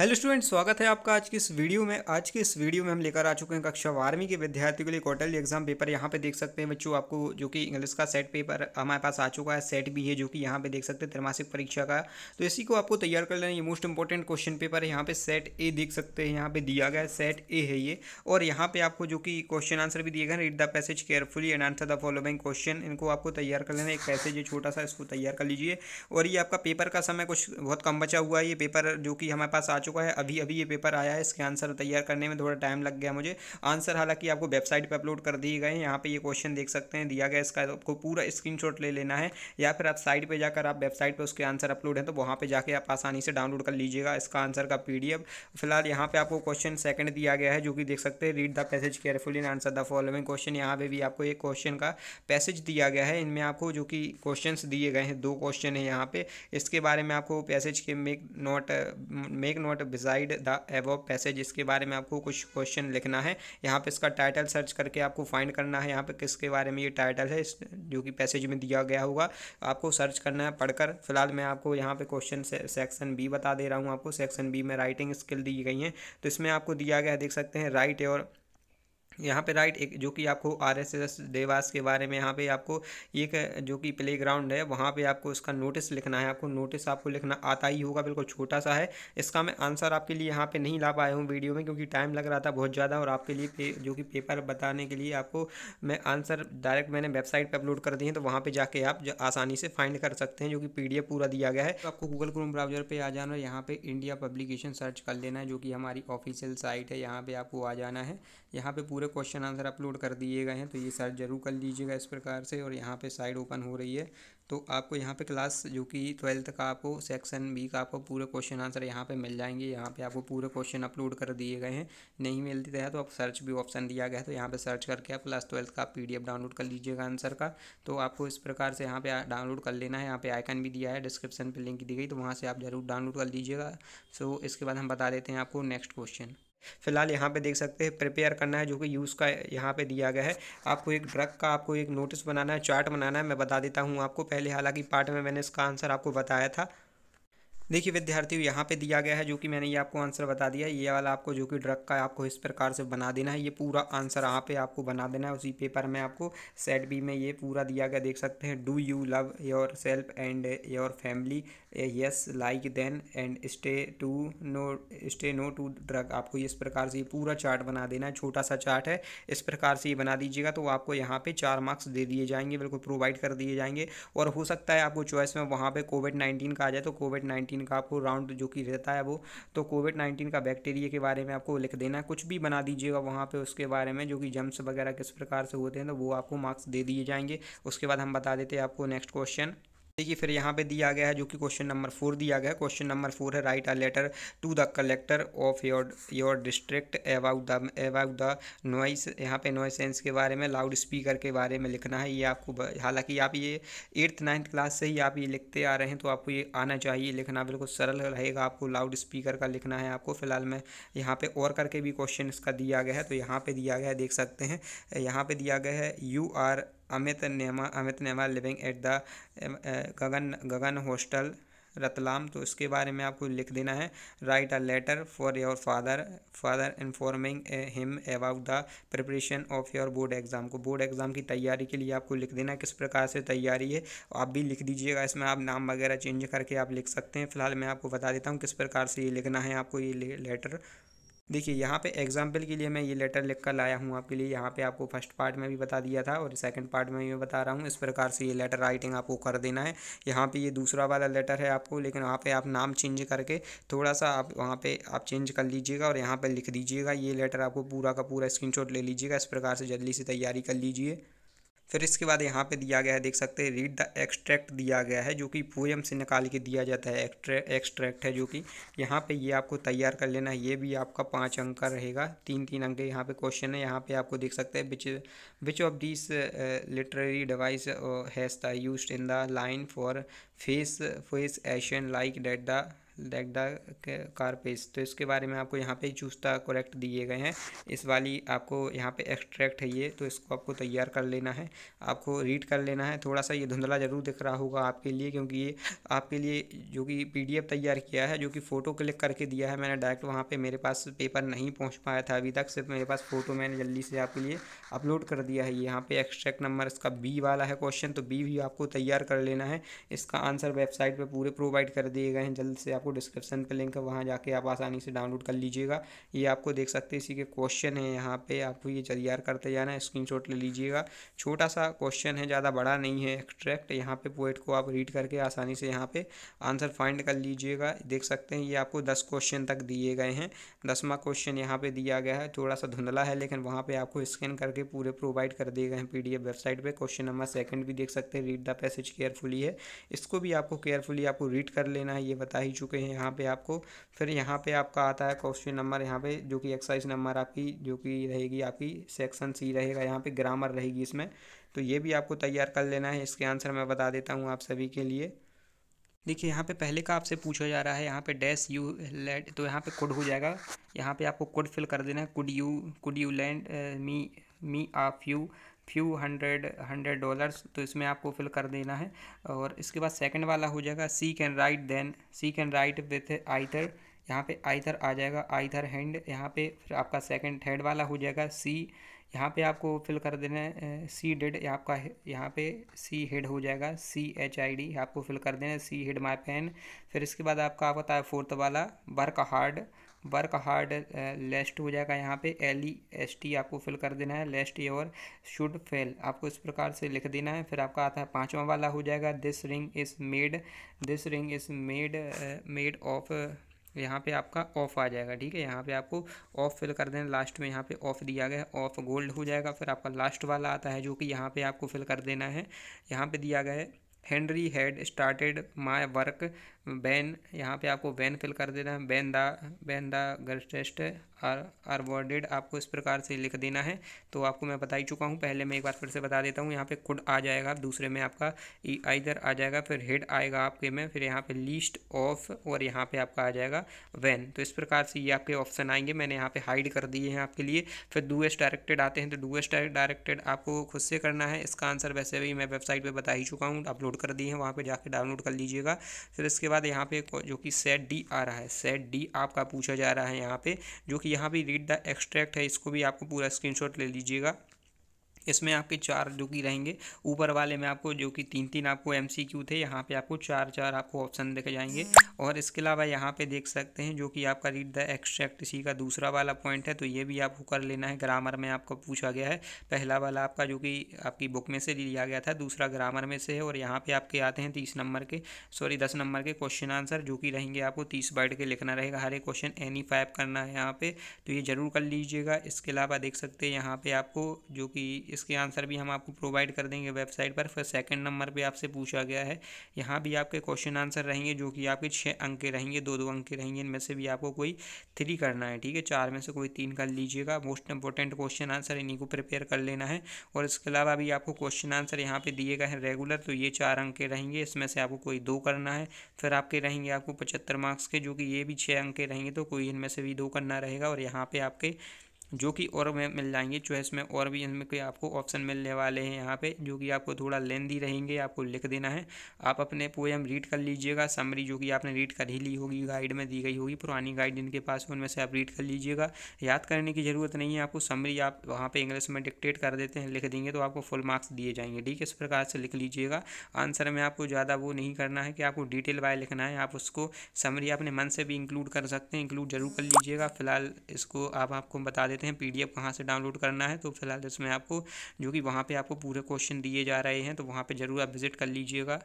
Hello student स्वागत है आपका आज की इस वीडियो में आज की इस वीडियो में हम लेकर आ चुके हैं कक्षा बारहवीं के विद्यार्थियों के लिए क्वार्टरली एग्जाम पेपर यहाँ पे देख सकते हैं बच्चों आपको जो कि इंग्लिश का सेट पेपर हमारे पास आ चुका है सेट भी है जो कि यहाँ पे देख सकते हैं त्रैमासिक परीक्षा का तो इसी को आपको तैयार कर लेना ये मोस्ट इंपॉर्टेंट क्वेश्चन पेपर है यहाँ पे सेट ए देख सकते हैं यहाँ पे दिया गया सेट ए है ये और यहाँ पे आपको जो कि क्वेश्चन आंसर भी दिएगा read the passage carefully and answer the following question इनको आपको तैयार कर लेना एक पैसेज है छोटा सा इसको तैयार कर लीजिए और ये आपका पेपर का समय कुछ बहुत कम बचा हुआ है ये पेपर जो कि हमारे पास आ चुका चुका है अभी अभी ये पेपर आया है इसके आंसर तैयार करने में थोड़ा टाइम लग गया मुझे आंसर हालांकि आपको वेबसाइट पर अपलोड कर दिए गए यहाँ पर ये क्वेश्चन देख सकते हैं दिया गया इसका आपको पूरा स्क्रीन ले लेना है या फिर आप साइट पर जाकर आप वेबसाइट पर उसके आंसर अपलोड हैं तो वहाँ पर जाकर आप आसानी से डाउनलोड कर लीजिएगा इसका आंसर का पी फिलहाल यहाँ पर आपको क्वेश्चन सेकंड दिया गया है जो कि देख सकते हैं read the passage careful in answer the following question यहाँ पे भी आपको एक क्वेश्चन का पैसेज दिया गया है इनमें आपको जो कि क्वेश्चंस दिए गए हैं दो क्वेश्चन है यहाँ पे इसके बारे में आपको पैसेज के make note make note note beside the above passage इसके बारे में आपको कुछ क्वेश्चन लिखना है यहाँ पे इसका टाइटल सर्च करके आपको फाइंड करना है यहाँ पे किसके बारे में ये टाइटल है जो कि पैसेज में दिया गया होगा आपको सर्च करना है पढ़कर फिलहाल मैं आपको यहाँ पे क्वेश्चन से, सेक्शन बी बता दे रहा हूँ आपको सेक्शन बी में राइटिंग स्किल दी गई है तो इसमें आपको दिया गया देख सकते हैं राइट और यहाँ पे राइट एक जो कि आपको आर एस एस देवास के बारे में यहाँ पे आपको एक जो कि प्ले ग्राउंड है वहाँ पे आपको इसका नोटिस लिखना है आपको नोटिस आपको लिखना आता ही होगा बिल्कुल छोटा सा है इसका मैं आंसर आपके लिए यहाँ पर नहीं ला पाया हूँ वीडियो में क्योंकि टाइम लग रहा था बहुत ज़्यादा और आपके लिए जो कि पेपर बताने के लिए आपको मैं आंसर डायरेक्ट मैंने वेबसाइट पर अपलोड कर दी है तो वहाँ पर जाके आप जो आसानी से फाइंड कर सकते हैं जो कि पी पूरा दिया गया है तो आपको गूगल क्रोम ब्राउजर पर आ जाना है यहाँ पर इंडिया पब्लिकेशन सर्च कर लेना है जो कि हमारी ऑफिशियल साइट है यहाँ पर आपको आ जाना है यहाँ पर पूरे क्वेश्चन आंसर अपलोड कर दिए गए हैं तो ये सर्च जरूर कर लीजिएगा इस प्रकार से और यहाँ पे साइड ओपन हो रही है तो आपको यहाँ पे क्लास जो कि ट्वेल्थ का आपको सेक्शन बी का आपको पूरे क्वेश्चन आंसर यहाँ पे मिल जाएंगे यहाँ पे आपको पूरे क्वेश्चन अपलोड कर दिए गए हैं नहीं मिलते हैं तो आप सर्च भी ऑप्शन दिया गया है तो यहाँ पे सर्च करके आप क्लास ट्वेल्थ का पी डाउनलोड कर लीजिएगा आंसर का तो आपको इस प्रकार से यहाँ पर डाउनलोड कर लेना है यहाँ पर आइकन भी दिया है डिस्क्रिप्शन पर लिंक दी गई तो वहाँ से आप जरूर डाउनलोड कर लीजिएगा सो इसके बाद हम बता देते हैं आपको नेक्स्ट क्वेश्चन फिलहाल यहाँ पे देख सकते हैं प्रिपेयर करना है जो कि यूज़ का यहाँ पे दिया गया है आपको एक ड्रग का आपको एक नोटिस बनाना है चार्ट बनाना है मैं बता देता हूँ आपको पहले हालांकि पार्ट में मैंने इसका आंसर आपको बताया था देखिए विद्यार्थियों यहाँ पे दिया गया है जो कि मैंने ये आपको आंसर बता दिया ये वाला आपको जो कि ड्रग का आपको इस प्रकार से बना देना है ये पूरा आंसर यहाँ पे आपको बना देना है उसी पेपर में आपको सेट बी में ये पूरा दिया गया देख सकते हैं do you love yourself and your family yes like then and stay to no stay no to drug आपको इस प्रकार से ये पूरा चार्ट बना देना है छोटा सा चार्ट है इस प्रकार से ये बना दीजिएगा तो आपको यहाँ पर चार मार्क्स दे दिए जाएंगे बिल्कुल प्रोवाइड कर दिए जाएंगे और हो सकता है आपको चॉइस में वहाँ पर कोविड नाइन्टीन का आ जाए तो कोविड नाइन्टीन नाइन्टीन का आपको राउंड जो कि रहता है वो तो कोविड नाइन्टीन का बैक्टीरिया के बारे में आपको लिख देना है कुछ भी बना दीजिएगा वहाँ पर उसके बारे में जो कि जम्स वगैरह किस प्रकार से होते हैं तो वो आपको मार्क्स दे दिए जाएंगे उसके बाद हम बता देते हैं आपको नेक्स्ट क्वेश्चन देखिए फिर यहाँ पे दिया गया है जो कि क्वेश्चन नंबर फोर दिया गया है क्वेश्चन नंबर फोर है write a letter to the collector of your your district about the about the noise यहाँ पे नॉइसेंस के बारे में लाउड स्पीकर के बारे में लिखना है ये आपको हालांकि आप ये एट्थ नाइन्थ क्लास से ही आप ये लिखते आ रहे हैं तो आपको ये आना चाहिए लिखना बिल्कुल सरल रहेगा आपको लाउड स्पीकर का लिखना है आपको फिलहाल में यहाँ पर और करके भी क्वेश्चन इसका दिया गया है तो यहाँ पर दिया गया है देख सकते हैं यहाँ पर दिया गया है you are Amit Nema Amit Nema living at the Gagan Gagan hostel Ratlam तो इसके बारे में आपको लिख देना है write a letter for your father father informing him about the preparation of your board exam को बोर्ड एग्ज़ाम की तैयारी के लिए आपको लिख देना है किस प्रकार से तैयारी है आप भी लिख दीजिएगा इसमें आप नाम वगैरह चेंज करके आप लिख सकते हैं फिलहाल मैं आपको बता देता हूँ किस प्रकार से ये लिखना है आपको ये लेटर देखिए यहाँ पे एग्जाम्पल के लिए मैं ये लेटर लिख कर लाया हूँ आपके लिए यहाँ पे आपको फर्स्ट पार्ट में भी बता दिया था और सेकंड पार्ट में भी मैं बता रहा हूँ इस प्रकार से ये लेटर राइटिंग आपको कर देना है यहाँ पे ये दूसरा वाला लेटर है आपको लेकिन वहाँ पे आप नाम चेंज करके थोड़ा सा आप वहाँ पर आप चेंज कर लीजिएगा और यहाँ पर लिख दीजिएगा ये लेटर आपको पूरा का पूरा स्क्रीन ले लीजिएगा इस प्रकार से जल्दी से तैयारी कर लीजिए फिर इसके बाद यहाँ पे दिया गया है देख सकते हैं रीड द एक्सट्रैक्ट दिया गया है जो कि पोएम से निकाल के दिया जाता है एक्सट्रैक्ट है जो कि यहाँ पे ये आपको तैयार कर लेना है ये भी आपका पाँच अंक का रहेगा तीन तीन अंक यहाँ पे क्वेश्चन है यहाँ पे आपको देख सकते हैं which which of this literary device has the use in the line for face face एशन like date the that the car page तो इसके बारे में आपको यहाँ पे चूज द करेक्ट दिए गए हैं इस वाली आपको यहाँ पे एक्सट्रैक्ट है ये तो इसको आपको तैयार कर लेना है आपको रीड कर लेना है थोड़ा सा ये धुंधला ज़रूर दिख रहा होगा आपके लिए क्योंकि ये आपके लिए जो कि पी तैयार किया है जो कि फ़ोटो क्लिक करके दिया है मैंने डायरेक्ट वहाँ पर मेरे पास पेपर नहीं पहुँच पाया था अभी तक सिर्फ मेरे पास फ़ोटो मैंने जल्दी से आपके लिए अपलोड कर दिया है यहाँ पर एक्सट्रैक्ट नंबर इसका बी वाला है क्वेश्चन तो बी भी आपको तैयार कर लेना है इसका आंसर वेबसाइट पर पूरे प्रोवाइड कर दिए गए हैं जल्द से आपको आपको डिस्क्रिप्शन पे लिंक है वहाँ जाके आप आसानी से डाउनलोड कर लीजिएगा ये आपको देख सकते हैं इसी के क्वेश्चन है यहाँ पे आपको ये तैयार करते जाना स्क्रीन ले लीजिएगा छोटा सा क्वेश्चन है ज़्यादा बड़ा नहीं है एक्सट्रैक्ट यहाँ पे पोइट को आप रीड करके आसानी से यहाँ पे आंसर फाइंड कर लीजिएगा देख सकते हैं ये आपको दस क्वेश्चन तक दिए गए हैं दसवा क्वेश्चन यहाँ पर दिया गया है थोड़ा सा धुंधला है लेकिन वहाँ पर आपको स्कैन करके पूरे प्रोवाइड कर दिए गए हैं पीडीएफ वेबसाइट पर क्वेश्चन नंबर सेकंड भी देख सकते हैं रीड द पैसेज केयरफुली है इसको भी आपको केयरफुली आपको रीड कर लेना है ये बता ही चुके यहाँ पे आपको फिर यहाँ पे आपका आता है क्वेश्चन नंबर यहाँ पे जो कि एक्सरसाइज नंबर आपकी जो कि रहेगी आपकी सेक्शन सी रहेगा यहाँ पे ग्रामर रहेगी इसमें तो ये भी आपको तैयार कर लेना है इसके आंसर मैं बता देता हूँ आप सभी के लिए देखिए यहाँ पे पहले का आपसे पूछा जा रहा है यहाँ पे डैश यू लैंड तो यहाँ पे कुड हो जाएगा यहाँ पे आपको कुड फिल कर देना है could you could you lend me me of you few hundred hundred dollars तो इसमें आपको फिल कर देना है और इसके बाद सेकंड वाला हो जाएगा she can write then she can write with either यहाँ पे आइथर आ जाएगा आइथर हैंड यहाँ पे फिर आपका सेकंड थर्ड वाला हो जाएगा सी यहाँ पे आपको फिल कर देना है सी डेड आपका यहाँ पे सी हेड हो जाएगा सी एच आई डी आपको फिल कर देना है सी हेड माई पेन फिर इसके बाद आपका बताया फोर्थ वाला work hard work hard lest हो जाएगा यहाँ पे एल ई एस टी आपको फिल कर देना है लेस्ट योर शुड फेल आपको इस प्रकार से लिख देना है फिर आपका आता है पाँचवा वाला हो जाएगा this ring is made this ring is made made of यहाँ पे आपका ऑफ आ जाएगा ठीक है यहाँ पे आपको ऑफ फिल कर देना लास्ट में यहाँ पे ऑफ दिया गया है ऑफ गोल्ड हो जाएगा फिर आपका लास्ट वाला आता है जो कि यहाँ पे आपको फिल कर देना है यहाँ पे दिया गया है Henry had started my work been यहाँ पे आपको बैन फिल कर देना है been the been the greatest are worded आपको इस प्रकार से लिख देना है तो आपको मैं बता ही चुका हूँ पहले मैं एक बार फिर से बता देता हूँ यहाँ पे कुड आ जाएगा दूसरे में आपका ई e, आइदर आ जाएगा फिर हेड आएगा आपके में फिर यहाँ पे लिस्ट ऑफ और यहाँ पे आपका आ जाएगा वैन तो इस प्रकार से ये आपके ऑप्शन आएंगे मैंने यहाँ पे हाइड कर दिए हैं आपके लिए फिर डूएस डायरेक्टेड आते हैं तो डूएस डायरेक्टेड आपको खुद से करना है इसका आंसर वैसे भी मैं वेबसाइट पर बता ही चुका हूँ अपलोड कर दिए हैं वहाँ पर जाकर डाउनलोड कर लीजिएगा फिर इसके बाद यहाँ पे जो कि सेट डी आ रहा है सेट डी आपका पूछा जा रहा है यहाँ पे जो कि यहाँ भी रीड द एक्सट्रैक्ट है इसको भी आपको पूरा स्क्रीनशॉट ले लीजिएगा इसमें आपके चार जो कि रहेंगे ऊपर वाले में आपको जो कि तीन तीन आपको एम थे यहाँ पे आपको चार चार आपको ऑप्शन दिख जाएंगे हम्म। और इसके अलावा यहाँ पे देख सकते हैं जो कि आपका रीड द एक्सट्रैक्ट इसी का दूसरा वाला पॉइंट है तो ये भी आपको कर लेना है ग्रामर में आपको पूछा गया है पहला वाला आपका जो कि आपकी बुक में से लिया गया था दूसरा ग्रामर में से है और यहाँ पर आपके आते हैं तीस नंबर के सॉरी दस नंबर के क्वेश्चन आंसर जो कि रहेंगे आपको तीस बैठ के लिखना रहेगा हर एक क्वेश्चन एनी फाइव करना है यहाँ पर तो ये ज़रूर कर लीजिएगा इसके अलावा देख सकते हैं यहाँ पर आपको जो कि इसके आंसर भी हम आपको प्रोवाइड कर देंगे वेबसाइट पर फिर सेकंड नंबर पे आपसे पूछा गया है यहाँ भी आपके क्वेश्चन आंसर रहेंगे जो कि आपके छः अंक के रहेंगे दो दो अंक के रहेंगे इनमें से भी आपको कोई थ्री करना है ठीक है चार में से कोई तीन कर लीजिएगा मोस्ट इंपॉर्टेंट क्वेश्चन आंसर इन्हीं को प्रिपेयर कर लेना है और इसके अलावा भी आपको क्वेश्चन आंसर यहाँ पर दिए गए हैं रेगुलर तो ये चार अंक के रहेंगे इसमें से आपको कोई दो करना है फिर आपके रहेंगे आपको पचहत्तर मार्क्स के जो कि ये भी छः अंक के रहेंगे तो कोई इनमें से भी दो करना रहेगा और यहाँ पर आपके जो कि और में मिल जाएंगे चॉइस में और भी इनमें कोई आपको ऑप्शन मिलने वाले हैं यहाँ पे जो कि आपको थोड़ा लेंदी रहेंगे आपको लिख देना है आप अपने पोएम रीड कर लीजिएगा समरी जो कि आपने रीड कर ही ली होगी गाइड में दी गई होगी पुरानी गाइड जिनके पास है उनमें से आप रीड कर लीजिएगा याद करने की ज़रूरत नहीं है आपको समरी आप वहाँ पर इंग्लिश में डिक्टेट कर देते हैं लिख देंगे तो आपको फुल मार्क्स दिए जाएंगे ठीक है इस प्रकार से लिख लीजिएगा आंसर में आपको ज़्यादा वो नहीं करना है कि आपको डिटेल बाय लिखना है आप उसको समरी अपने मन से भी इंक्लूड कर सकते हैं इंक्लूड जरूर कर लीजिएगा फिलहाल इसको आप आपको बता देते लेते हैं पी डी एफ कहाँ से डाउनलोड करना है तो फिलहाल इसमें आपको जो कि वहाँ पर आपको पूरे क्वेश्चन दिए जा रहे हैं तो वहाँ पर ज़रूर आप विज़िट कर लीजिएगा